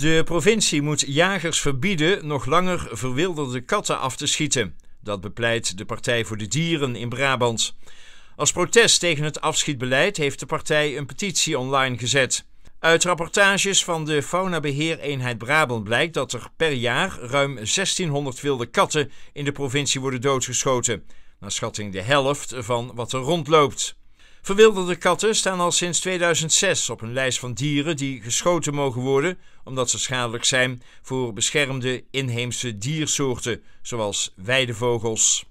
De provincie moet jagers verbieden nog langer verwilderde katten af te schieten. Dat bepleit de Partij voor de Dieren in Brabant. Als protest tegen het afschietbeleid heeft de partij een petitie online gezet. Uit rapportages van de Faunabeheereenheid Brabant blijkt dat er per jaar ruim 1600 wilde katten in de provincie worden doodgeschoten. Naar schatting de helft van wat er rondloopt. Verwilderde katten staan al sinds 2006 op een lijst van dieren die geschoten mogen worden omdat ze schadelijk zijn voor beschermde inheemse diersoorten, zoals weidevogels.